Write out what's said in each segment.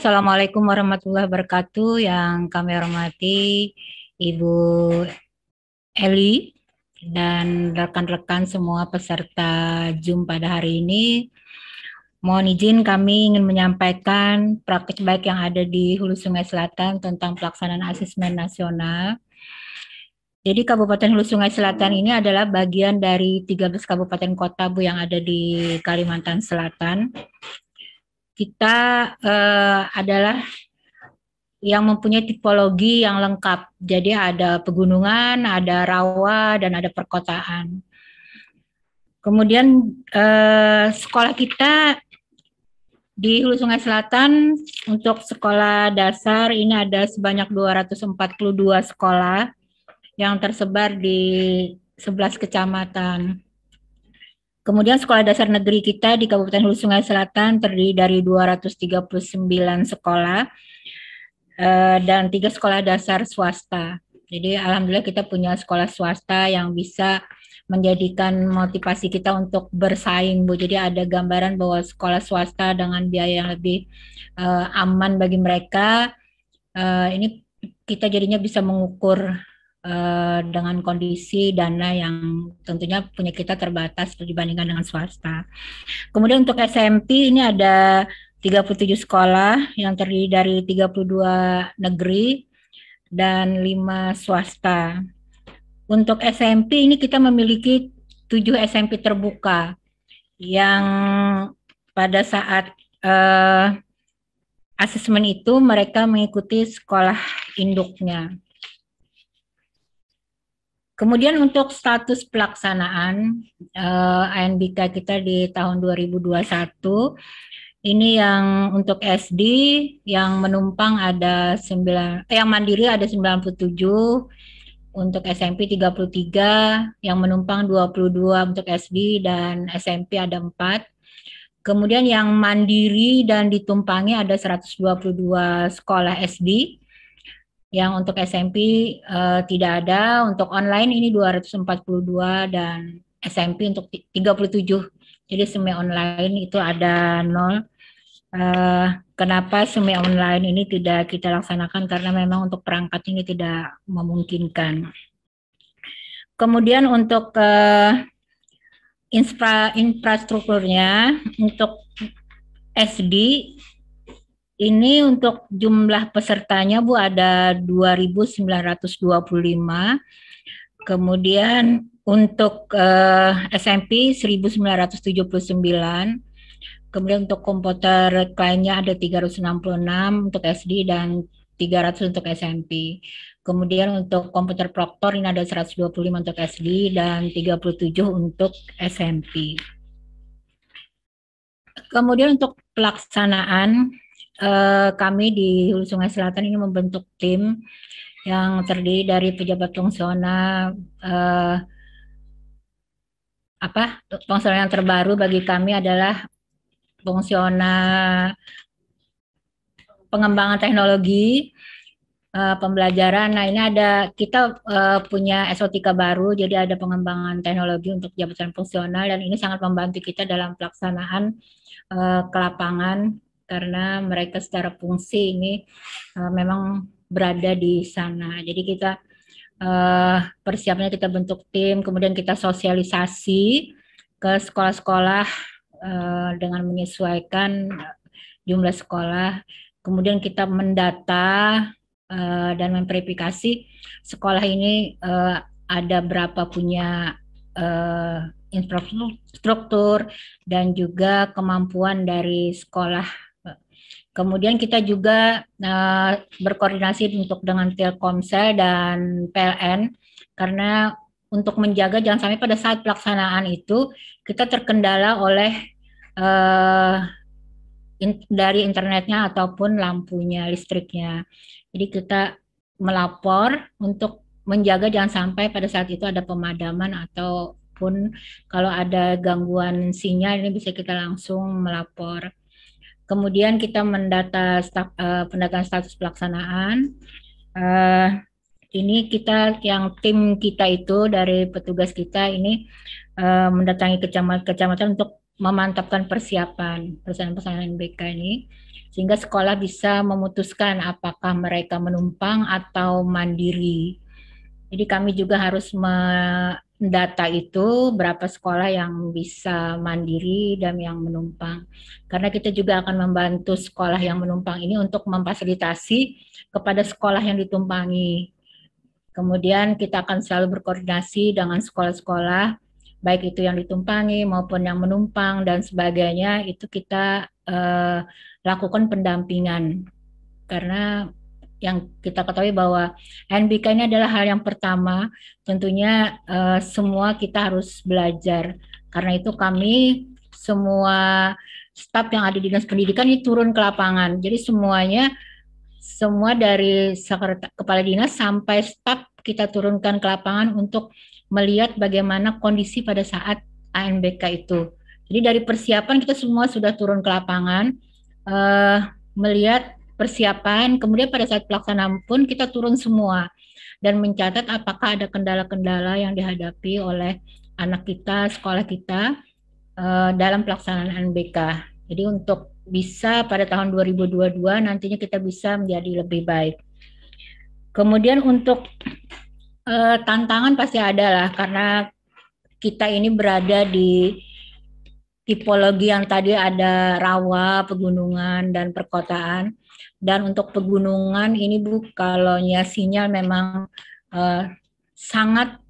Assalamualaikum warahmatullahi wabarakatuh yang kami hormati Ibu Eli dan rekan-rekan semua peserta Zoom pada hari ini. Mohon izin kami ingin menyampaikan praktik baik yang ada di Hulu Sungai Selatan tentang pelaksanaan asesmen nasional. Jadi Kabupaten Hulu Sungai Selatan ini adalah bagian dari 13 kabupaten kota Bu yang ada di Kalimantan Selatan kita uh, adalah yang mempunyai tipologi yang lengkap. Jadi ada pegunungan, ada rawa, dan ada perkotaan. Kemudian eh, sekolah kita di Hulu Sungai Selatan untuk sekolah dasar ini ada sebanyak 242 sekolah yang tersebar di 11 kecamatan. Kemudian sekolah dasar negeri kita di Kabupaten Hulu Sungai Selatan terdiri dari 239 sekolah eh, dan tiga sekolah dasar swasta. Jadi alhamdulillah kita punya sekolah swasta yang bisa menjadikan motivasi kita untuk bersaing Bu. Jadi ada gambaran bahwa sekolah swasta dengan biaya yang lebih eh, aman bagi mereka. Eh, ini kita jadinya bisa mengukur Eh, dengan kondisi dana yang tentunya punya kita terbatas dibandingkan dengan swasta. Kemudian untuk SMP ini ada 37 sekolah yang terdiri dari 32 negeri dan 5 swasta. Untuk SMP ini kita memiliki 7 SMP terbuka yang pada saat uh, asesmen itu mereka mengikuti sekolah induknya. Kemudian untuk status pelaksanaan eh, ANBK kita di tahun 2021 ini yang untuk SD yang menumpang ada 9 eh, yang mandiri ada 97 untuk SMP 33 yang menumpang 22 untuk SD dan SMP ada 4 kemudian yang mandiri dan ditumpangi ada 122 sekolah SD yang untuk SMP uh, eh, tidak ada, untuk online ini 242 dan SMP untuk 37. Jadi semi online itu ada nol. Uh, kenapa semi online ini tidak kita laksanakan karena memang untuk perangkat ini tidak memungkinkan. Kemudian untuk uh, infra infrastrukturnya untuk SD ini untuk jumlah pesertanya Bu ada 2.925. Kemudian untuk uh, SMP 1979. Kemudian untuk komputer lainnya ada 366 untuk SD dan 300 untuk SMP. Kemudian untuk komputer proktor ini ada 125 untuk SD dan 37 untuk SMP. Kemudian untuk pelaksanaan Eh, kami di Hulu Sungai Selatan ini membentuk tim yang terdiri dari pejabat fungsional eh, apa fungsional yang terbaru bagi kami adalah fungsional pengembangan teknologi uh, pembelajaran. Nah ini ada kita uh, punya esotika baru, jadi ada pengembangan teknologi untuk jabatan fungsional dan ini sangat membantu kita dalam pelaksanaan kelapangan karena mereka secara fungsi ini uh, memang berada di sana. Jadi kita uh, persiapnya kita bentuk tim, kemudian kita sosialisasi ke sekolah-sekolah uh, dengan menyesuaikan jumlah sekolah. Kemudian kita mendata uh, dan memverifikasi sekolah ini uh, ada berapa punya uh, infrastruktur dan juga kemampuan dari sekolah Kemudian kita juga uh, berkoordinasi untuk dengan Telkomsel dan PLN karena untuk menjaga jangan sampai pada saat pelaksanaan itu kita terkendala oleh uh, in, dari internetnya ataupun lampunya listriknya. Jadi kita melapor untuk menjaga jangan sampai pada saat itu ada pemadaman ataupun kalau ada gangguan sinyal ini bisa kita langsung melapor. Kemudian kita mendata staf, uh, eh, pendataan status pelaksanaan. Uh, ini kita yang tim kita itu dari petugas kita ini uh, mendatangi kecamatan-kecamatan untuk memantapkan persiapan persiapan-persiapan BK ini sehingga sekolah bisa memutuskan apakah mereka menumpang atau mandiri. Jadi kami juga harus me data itu berapa sekolah yang bisa mandiri dan yang menumpang. Karena kita juga akan membantu sekolah yang menumpang ini untuk memfasilitasi kepada sekolah yang ditumpangi. Kemudian kita akan selalu berkoordinasi dengan sekolah-sekolah, baik itu yang ditumpangi maupun yang menumpang dan sebagainya, itu kita eh, lakukan pendampingan. Karena yang kita ketahui bahwa NBK ini adalah hal yang pertama. Tentunya uh, semua kita harus belajar. Karena itu kami semua staf yang ada di dinas pendidikan ini turun ke lapangan. Jadi semuanya semua dari kepala dinas sampai staf kita turunkan ke lapangan untuk melihat bagaimana kondisi pada saat ANBK itu. Jadi dari persiapan kita semua sudah turun ke lapangan uh, melihat persiapan, kemudian pada saat pelaksanaan pun kita turun semua dan mencatat apakah ada kendala-kendala yang dihadapi oleh anak kita, sekolah kita eh, dalam pelaksanaan BK. Jadi untuk bisa pada tahun 2022 nantinya kita bisa menjadi lebih baik. Kemudian untuk eh, tantangan pasti ada lah karena kita ini berada di tipologi yang tadi ada rawa, pegunungan, dan perkotaan. Dan untuk pegunungan ini Bu, kalau ya sinyal memang uh, sangat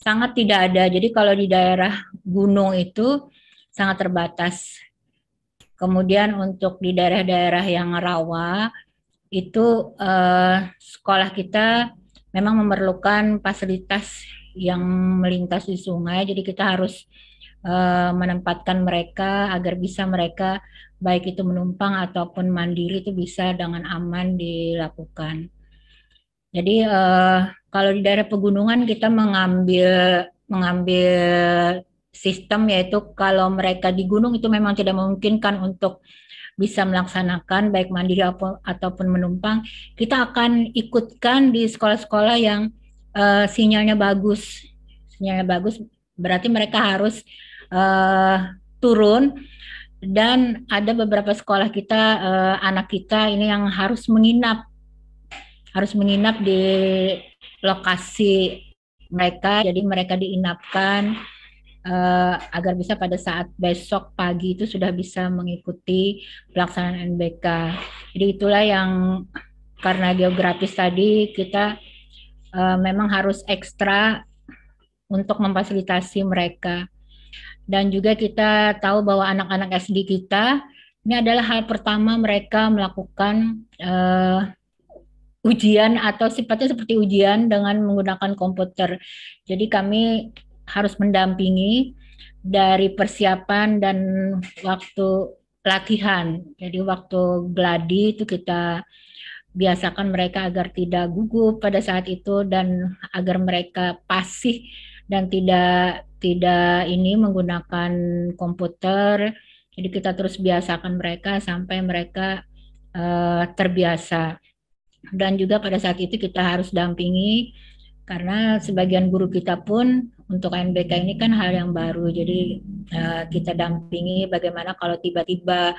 sangat tidak ada. Jadi kalau di daerah gunung itu sangat terbatas. Kemudian untuk di daerah-daerah yang rawa itu uh, sekolah kita memang memerlukan fasilitas yang melintas di sungai. Jadi kita harus Eh, menempatkan mereka agar bisa mereka baik itu menumpang ataupun mandiri itu bisa dengan aman dilakukan. Jadi uh, kalau di daerah pegunungan kita mengambil mengambil sistem yaitu kalau mereka di gunung itu memang tidak memungkinkan untuk bisa melaksanakan baik mandiri ataupun menumpang, kita akan ikutkan di sekolah-sekolah yang uh, sinyalnya bagus. Sinyalnya bagus berarti mereka harus uh, turun dan ada beberapa sekolah kita uh, anak kita ini yang harus menginap harus menginap di lokasi mereka jadi mereka diinapkan uh, agar bisa pada saat besok pagi itu sudah bisa mengikuti pelaksanaan NBK. Jadi itulah yang karena geografis tadi kita uh, memang harus ekstra untuk memfasilitasi mereka dan juga kita tahu bahwa anak-anak SD kita ini adalah hal pertama mereka melakukan uh, ujian atau sifatnya seperti ujian dengan menggunakan komputer. Jadi kami harus mendampingi dari persiapan dan waktu latihan. Jadi waktu gladi itu kita biasakan mereka agar tidak gugup pada saat itu dan agar mereka pasti dan tidak tidak ini menggunakan komputer. Jadi kita terus biasakan mereka sampai mereka uh, terbiasa. Dan juga pada saat itu kita harus dampingi karena sebagian guru kita pun untuk NBK ini kan hal yang baru. Jadi uh, kita dampingi bagaimana kalau tiba-tiba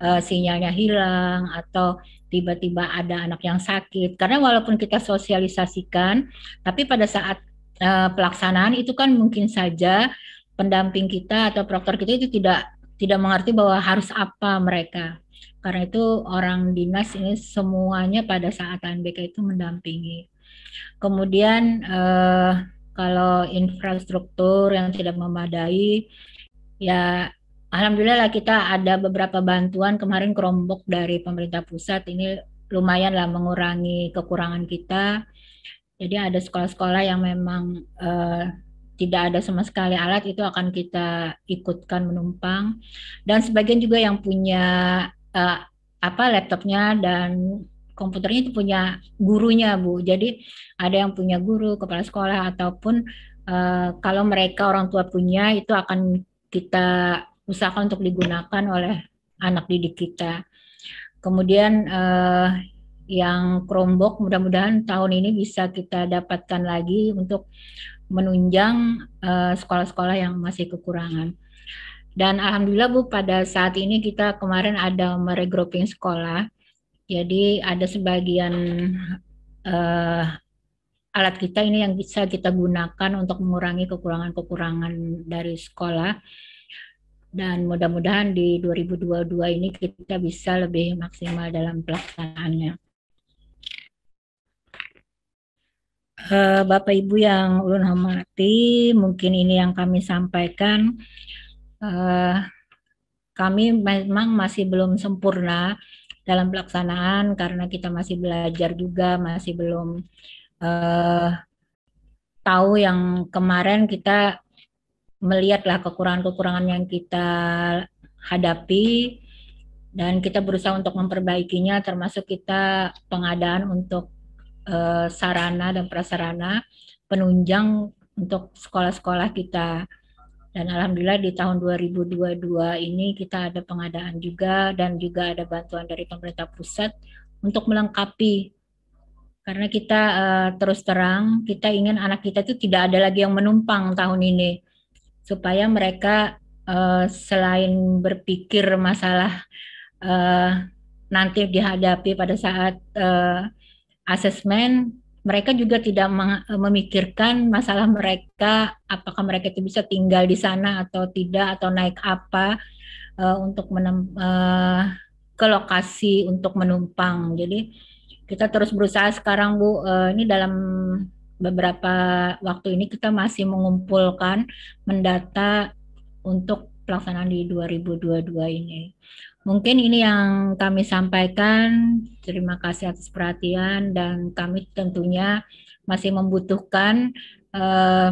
uh, sinyalnya hilang atau tiba-tiba ada anak yang sakit. Karena walaupun kita sosialisasikan, tapi pada saat Eh, pelaksanaan itu kan mungkin saja pendamping kita atau proktor kita itu tidak tidak mengerti bahwa harus apa mereka. Karena itu orang dinas ini semuanya pada saat ANBK itu mendampingi. Kemudian eh, kalau infrastruktur yang tidak memadai, ya alhamdulillah lah kita ada beberapa bantuan kemarin kerombok dari pemerintah pusat ini lumayan lah mengurangi kekurangan kita jadi ada sekolah-sekolah yang memang uh, tidak ada sama sekali alat itu akan kita ikutkan menumpang dan sebagian juga yang punya uh, apa laptopnya dan komputernya itu punya gurunya bu. Jadi ada yang punya guru kepala sekolah ataupun uh, kalau mereka orang tua punya itu akan kita usahakan untuk digunakan oleh anak didik kita. Kemudian uh, yang Chromebook mudah-mudahan tahun ini bisa kita dapatkan lagi untuk menunjang eh, sekolah-sekolah uh, yang masih kekurangan. Dan alhamdulillah Bu pada saat ini kita kemarin ada meregrouping sekolah. Jadi ada sebagian uh, alat kita ini yang bisa kita gunakan untuk mengurangi kekurangan-kekurangan dari sekolah dan mudah-mudahan di 2022 ini kita bisa lebih maksimal dalam pelaksanaannya. Eh, Bapak Ibu yang ulun hormati, mungkin ini yang kami sampaikan. Eh, kami memang masih belum sempurna dalam pelaksanaan karena kita masih belajar juga, masih belum eh, tahu yang kemarin kita melihatlah kekurangan-kekurangan yang kita hadapi dan kita berusaha untuk memperbaikinya termasuk kita pengadaan untuk Eh, sarana dan prasarana penunjang untuk sekolah-sekolah kita. Dan alhamdulillah di tahun 2022 ini kita ada pengadaan juga dan juga ada bantuan dari pemerintah pusat untuk melengkapi karena kita uh, terus terang kita ingin anak kita itu tidak ada lagi yang menumpang tahun ini supaya mereka uh, selain berpikir masalah uh, nanti dihadapi pada saat uh, asesmen mereka juga tidak e, memikirkan masalah mereka apakah mereka itu bisa tinggal di sana atau tidak atau naik apa uh, untuk menem, uh, ke lokasi untuk menumpang jadi kita terus berusaha sekarang bu uh, ini dalam beberapa waktu ini kita masih mengumpulkan mendata untuk pelaksanaan di 2022 ini Mungkin ini yang kami sampaikan. Terima kasih atas perhatian dan kami tentunya masih membutuhkan eh,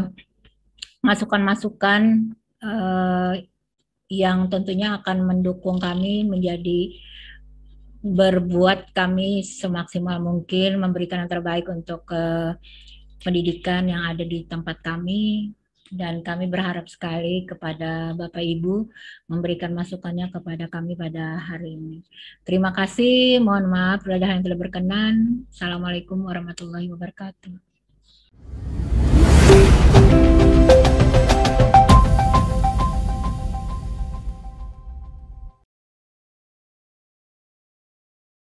masukan-masukan uh, uh, yang tentunya akan mendukung kami menjadi berbuat kami semaksimal mungkin memberikan yang terbaik untuk uh, pendidikan yang ada di tempat kami dan kami berharap sekali kepada Bapak Ibu memberikan masukannya kepada kami pada hari ini. Terima kasih, mohon maaf ada yang telah berkenan. Assalamualaikum warahmatullahi wabarakatuh.